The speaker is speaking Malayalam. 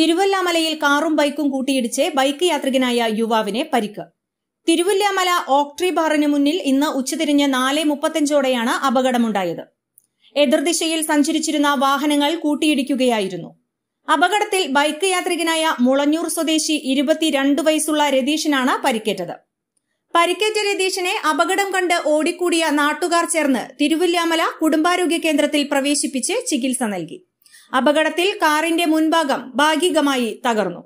തിരുവല്ലാമലയിൽ കാറും ബൈക്കും കൂട്ടിയിടിച്ച് ബൈക്ക് യാത്രികനായ യുവാവിനെ പരിക്ക് തിരുവല്ലാമല ഓക്ട്രി ബാറിന് മുന്നിൽ ഇന്ന് ഉച്ചതിരിഞ്ഞ് നാല് മുപ്പത്തഞ്ചോടെയാണ് അപകടമുണ്ടായത് എതിർദിശയിൽ സഞ്ചരിച്ചിരുന്ന വാഹനങ്ങൾ കൂട്ടിയിടിക്കുകയായിരുന്നു അപകടത്തിൽ ബൈക്ക് യാത്രികനായ മുളഞ്ഞൂർ സ്വദേശി ഇരുപത്തിരണ്ട് വയസ്സുള്ള രതീഷിനാണ് പരിക്കേറ്റത് പരിക്കേറ്റ രതീഷിനെ അപകടം കണ്ട് ഓടിക്കൂടിയ നാട്ടുകാർ ചേർന്ന് തിരുവല്ലാമല കുടുംബാരോഗ്യ കേന്ദ്രത്തിൽ പ്രവേശിപ്പിച്ച് ചികിത്സ നൽകി അപകടത്തിൽ കാറിന്റെ മുൻഭാഗം ഭാഗികമായി തകർന്നു